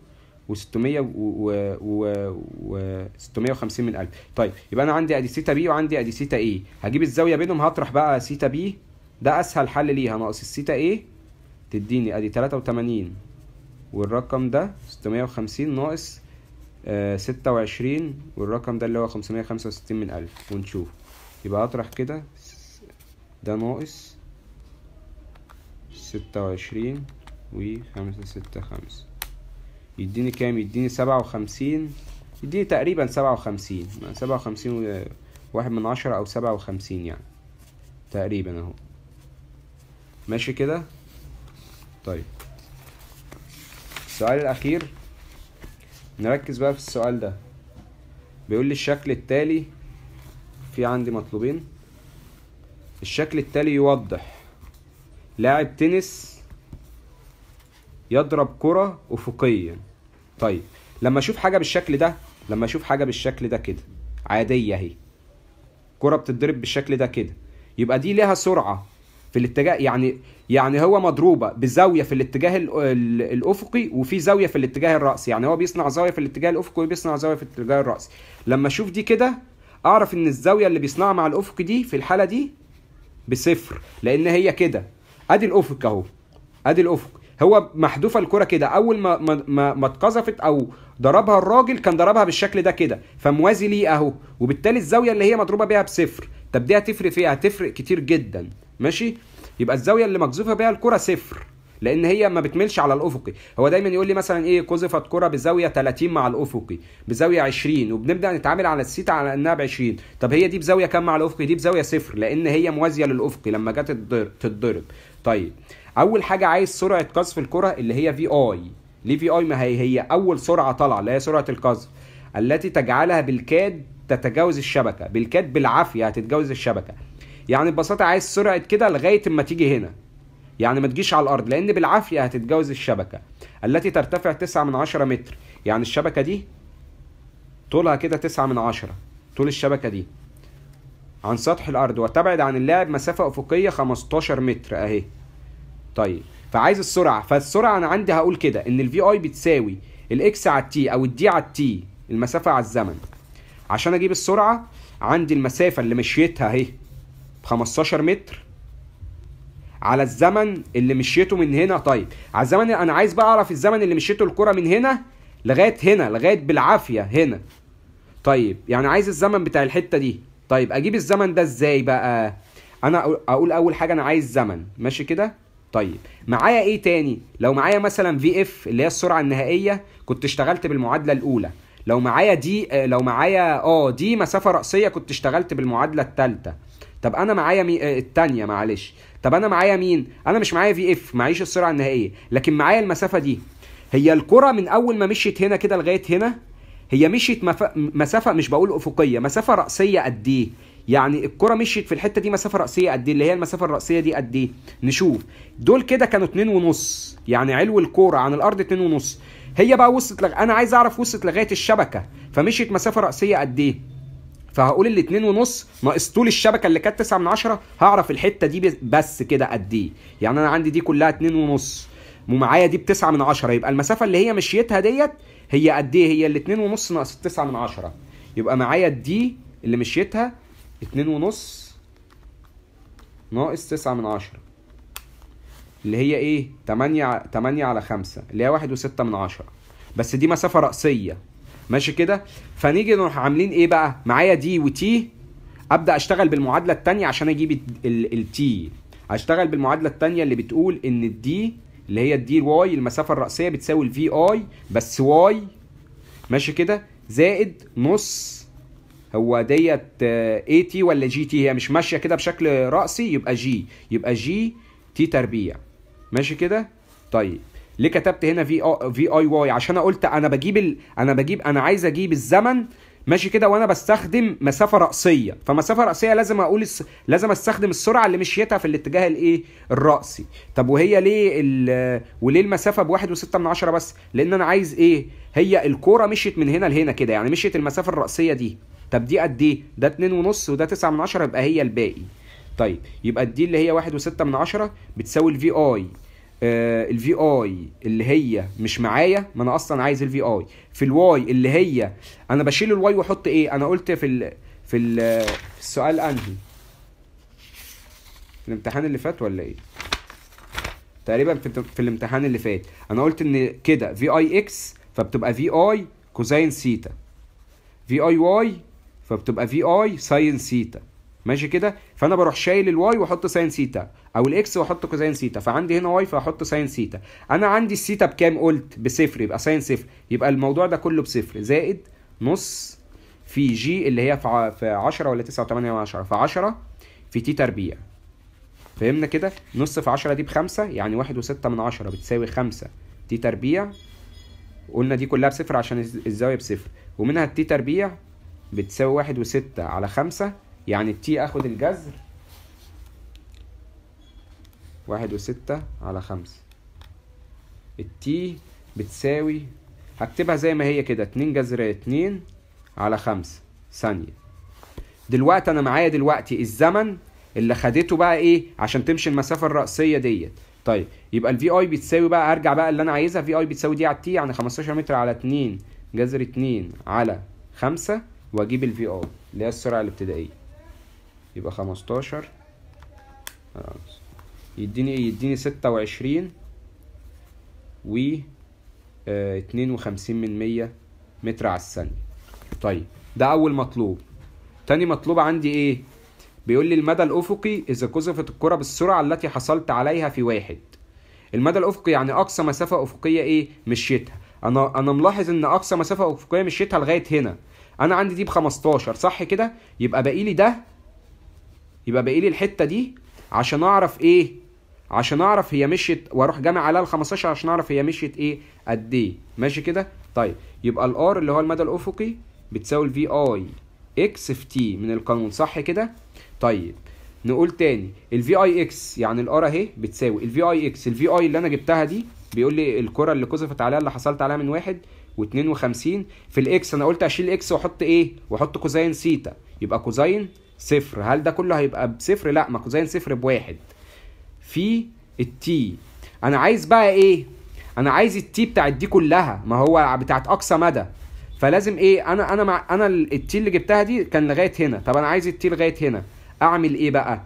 [SPEAKER 1] و600 و 650 من 1000 طيب يبقى انا عندي ادي سيتا بي وعندي ادي سيتا ايه هجيب الزاويه بينهم هطرح بقى سيتا بي ده اسهل حل ليها ناقص السيتا ايه تديني ادي 83 والرقم ده 650 ناقص آه، ستة وعشرين والرقم ده اللي هو خمسمية وستين من ألف ونشوف يبقى أطرح كده ده ناقص ستة وعشرين وخمسة ستة خمسة يديني كام يديني سبعة وخمسين يديني تقريبا سبعة وخمسين سبعة وخمسين آه، واحد من عشرة أو سبعة وخمسين يعني تقريبا أهو ماشي كده طيب السؤال الأخير نركز بقى في السؤال ده بيقول لي الشكل التالي في عندي مطلوبين الشكل التالي يوضح لاعب تنس يضرب كرة أفقيا طيب لما أشوف حاجة بالشكل ده لما أشوف حاجة بالشكل ده كده عادية أهي كرة بتتضرب بالشكل ده كده يبقى دي ليها سرعة في الاتجاه يعني يعني هو مضروبه بزاويه في الاتجاه الافقي وفي زاويه في الاتجاه الراسي يعني هو بيصنع زاويه في الاتجاه الافقي وبيصنع زاويه في الاتجاه الراسي لما اشوف دي كده اعرف ان الزاويه اللي بيصنعها مع الافق دي في الحاله دي بصفر لان هي كده ادي الافق اهو ادي الافق هو محذوفه الكره كده اول ما ما ما اتقذفت او ضربها الراجل كان ضربها بالشكل ده كده فموازي ليه اهو وبالتالي الزاويه اللي هي مضروبه بيها بصفر طب دي هتفرق في ايه هتفرق كتير جدا ماشي يبقى الزاويه اللي مقذوفه بيها الكره صفر لان هي ما بتملش على الافقي هو دايما يقول لي مثلا ايه قذفت كره بزاويه 30 مع الافقي بزاويه 20 وبنبدا نتعامل على السيتا على انها ب 20 طب هي دي بزاويه كام مع الافقي دي بزاويه صفر لان هي موازيه للافقي لما جت تتضرب طيب اول حاجه عايز سرعه قذف الكره اللي هي في اي ليه في اي ما هي هي اول سرعه طالعه اللي هي سرعه القذف التي تجعلها بالكاد تتجاوز الشبكه بالكاد بالعافيه هتتجاوز الشبكه يعني ببساطه عايز سرعه كده لغايه اما تيجي هنا يعني ما تجيش على الارض لان بالعافيه هتتجاوز الشبكه التي ترتفع 9 من عشرة متر يعني الشبكه دي طولها كده 9 من عشرة طول الشبكه دي عن سطح الارض وتبعد عن اللاعب مسافه افقيه 15 متر اهي طيب فعايز السرعه فالسرعه انا عندي هقول كده ان الفي اي بتساوي الاكس على التي او الدي على التي المسافه على الزمن عشان اجيب السرعه عندي المسافه اللي مشيتها اهي ب 15 متر على الزمن اللي مشيته من هنا طيب على الزمن انا عايز بقى اعرف الزمن اللي مشيته الكره من هنا لغايه هنا لغايه بالعافيه هنا طيب يعني عايز الزمن بتاع الحته دي طيب اجيب الزمن ده ازاي بقى انا اقول اول حاجه انا عايز زمن ماشي كده طيب معايا ايه تاني لو معايا مثلا في اف اللي هي السرعه النهائيه كنت اشتغلت بالمعادله الاولى لو معايا دي آه، لو معايا اه دي مسافه راسيه كنت اشتغلت بالمعادله الثالثه طب انا معايا مين آه، الثانيه معلش طب انا معايا مين انا مش معايا في اف معيش السرعه النهائيه لكن معايا المسافه دي هي الكره من اول ما مشيت هنا كده لغايه هنا هي مشيت مف... مسافه مش بقول افقيه مسافه راسيه قد ايه يعني الكره مشيت في الحته دي مسافه راسيه قد ايه اللي هي المسافه الراسيه دي قد ايه نشوف دول كده كانوا 2 ونص يعني علو الكوره عن الارض 2 ونص هي بقى وصلت لغ... انا عايز اعرف وصلت لغايه الشبكه فمشيت مسافه راسيه قد ايه فهقول الاتنين ونص ناقص طول الشبكه اللي كانت 9 من 10 هعرف الحته دي بس كده قد ايه يعني انا عندي دي كلها اتنين ونص ومعايا دي ب 9 من 10 يبقى المسافه اللي هي مشيتها ديت هي قد ايه هي الاتنين ونص ناقص 9 من 10 يبقى معايا الدي اللي مشيتها اتنين ونص ناقص 9 من 10 اللي هي ايه 8 8 على 5 اللي هي 1.6 من 10 بس دي مسافه راسيه ماشي كده فنيجي نروح عاملين ايه بقى معايا دي وتي ابدا اشتغل بالمعادله الثانيه عشان اجيب التي اشتغل بالمعادله الثانيه اللي بتقول ان الدي اللي هي الدي واي المسافه الراسيه بتساوي الفي اي بس واي ماشي كده زائد نص هو ديت اي آه، تي ولا جي تي هي مش ماشيه كده بشكل راسي يبقى جي يبقى جي تي تربيع ماشي كده طيب ليه كتبت هنا في في اي واي عشان انا قلت انا بجيب ال... انا بجيب انا عايز اجيب الزمن ماشي كده وانا بستخدم مسافه راسيه فمسافه راسيه لازم اقول الس... لازم استخدم السرعه اللي مشيتها في الاتجاه الايه الراسي طب وهي ليه ال... وليه المسافه بواحد وستة من عشرة بس لان انا عايز ايه هي الكوره مشيت من هنا لهنا كده يعني مشيت المسافه الراسيه دي طب دي قد ايه ده اتنين ونص وده تسعة من عشرة يبقى هي الباقي طيب يبقى دي اللي هي واحد وستة من عشرة بتساوي الفي اي آه، الفي اي اللي هي مش معايا ما انا اصلا عايز الفي اي في الواي اللي هي انا بشيل الواي واحط ايه انا قلت في الـ في, الـ في السؤال انهي في الامتحان اللي فات ولا ايه تقريبا في, في الامتحان اللي فات انا قلت ان كده في اي اكس فبتبقى في اي كوزين سيتا في اي واي فبتبقى في اي ساين سيتا ماشي كده فانا بروح شايل الواي واحط ساين سيتا او الاكس واحط كوساين سيتا فعندي هنا واي فاحط ساين سيتا انا عندي السيتا بكام قلت بصفر يبقى ساين صفر يبقى الموضوع ده كله بصفر زائد نص في جي اللي هي في 10 ولا 9 و8 و 10 في 10 في تي تربيع فهمنا كده نص في 10 دي بخمسة يعني واحد وستة من عشرة بتساوي خمسة تي تربيع قلنا دي كلها بصفر عشان الزاوية بصفر ومنها التي تربيع بتساوي واحد وستة على خمسة يعني التي اخد الجذر واحد وستة على خمسة التي بتساوي هكتبها زي ما هي كده اتنين جذر اتنين على خمسة ثانية دلوقتي انا معايا دلوقتي الزمن اللي خدته بقى ايه عشان تمشي المسافة الرأسية ديت طيب يبقى الفي اي بتساوي بقى ارجع بقى اللي انا عايزها في اي بتساوي دي على التي يعني 15 متر على 2 جذر 2 على 5 واجيب الفي اي اللي هي السرعة الابتدائية يبقى خمستاشر آه، يديني يديني ستة وعشرين و آه، اتنين وخمسين من مية متر على الثانية طيب ده أول مطلوب تاني مطلوب عندي إيه؟ بيقول لي المدى الأفقي إذا قذفت الكرة بالسرعة التي حصلت عليها في واحد المدى الأفقي يعني أقصى مسافة أفقية إيه؟ مشيتها أنا أنا ملاحظ إن أقصى مسافة أفقية مشيتها لغاية هنا أنا عندي دي ب 15 صح كده؟ يبقى باقي لي ده يبقى باقي لي الحته دي عشان اعرف ايه عشان اعرف هي مشيت واروح جامع عليها ال 15 عشان اعرف هي مشيت ايه قد ايه ماشي كده طيب يبقى الار اللي هو المدى الافقي بتساوي الفي اي اكس في تي من القانون صح كده طيب نقول تاني الفي اي اكس يعني الار اهي بتساوي الفي اي اكس الفي اي اللي انا جبتها دي بيقول لي الكره اللي قذفت عليها اللي حصلت عليها من واحد و52 في الاكس انا قلت اشيل اكس واحط ايه واحط كوزين سيتا يبقى كوزين صفر هل ده كله هيبقى بصفر لا ماكوزين صفر بواحد في التي انا عايز بقى ايه انا عايز التي بتاعت دي كلها ما هو بتاعت اقصى مدى فلازم ايه انا انا مع انا التي اللي جبتها دي كان لغايه هنا طب انا عايز التي لغايه هنا اعمل ايه بقى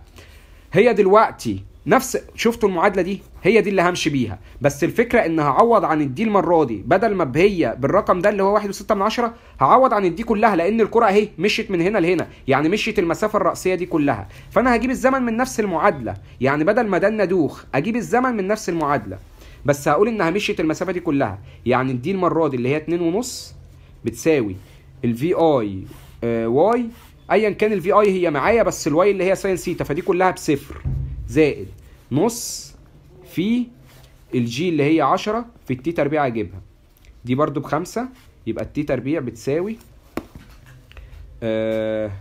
[SPEAKER 1] هي دلوقتي نفس شفتوا المعادله دي هي دي اللي همشي بيها بس الفكره ان هعوض عن الدي المره دي بدل ما هي بالرقم ده اللي هو 1.6 هعوض عن الدي كلها لان الكره اهي مشيت من هنا لهنا يعني مشيت المسافه الراسيه دي كلها فانا هجيب الزمن من نفس المعادله يعني بدل ما ده الندوخ اجيب الزمن من نفس المعادله بس هقول انها مشيت المسافه دي كلها يعني الدي المره دي اللي هي 2.5 بتساوي الفي اي آه، واي ايا كان الفي اي هي معايا بس الواي اللي هي ساين سيتا فدي كلها بصفر زائد نص في الجي اللي هي 10 في التي تربيع اجيبها دي برضو بخمسة يبقى التي تربيع بتساوي آه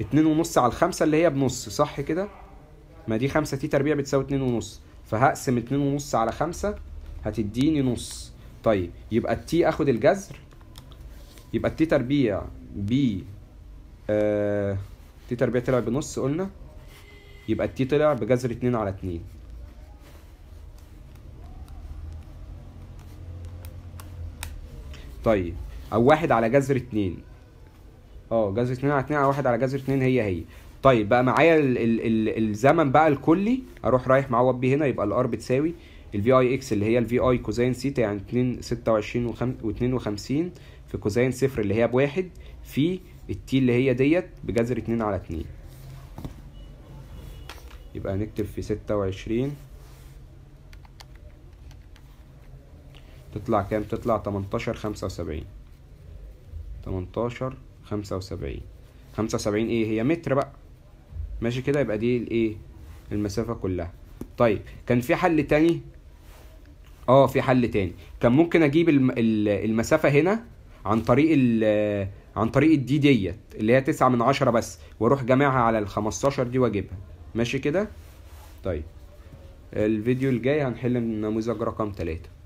[SPEAKER 1] اتنين ونص على الخمسة اللي هي بنص صح كده ما دي خمسة تي تربيع بتساوي اتنين ونص فهقسم اتنين ونص على خمسة هتديني نص طيب يبقى التي اخد الجذر يبقى التي تربيع ب آه تي تربيع طلع بنص قلنا يبقى التي طلع بجذر اتنين على اتنين طيب او واحد على جذر اتنين اه جذر اتنين على اتنين او واحد على جذر اتنين هي هي طيب بقى معايا ال ال ال الزمن بقى الكلي اروح رايح معوض بيه هنا يبقى الار بتساوي الفي اي اكس اللي هي الفي اي كوزين سيتا يعني 2 26 و52 في كوزين صفر اللي هي بواحد في التي اللي هي ديت بجذر 2 على 2 يبقى هنكتب في ستة وعشرين تطلع كام تطلع تمنتاشر خمسة وسبعين تمنتاشر خمسة وسبعين خمسة وسبعين ايه هي متر بقى ماشي كده يبقى دي الايه المسافة كلها طيب كان في حل تاني اه في حل تاني كان ممكن اجيب المسافة هنا عن طريق عن طريق الدي ديت اللي هي تسعة من عشرة بس واروح جامعها على الخمستاشر دي واجيبها ماشي كده طيب الفيديو الجاي هنحل النموذج رقم 3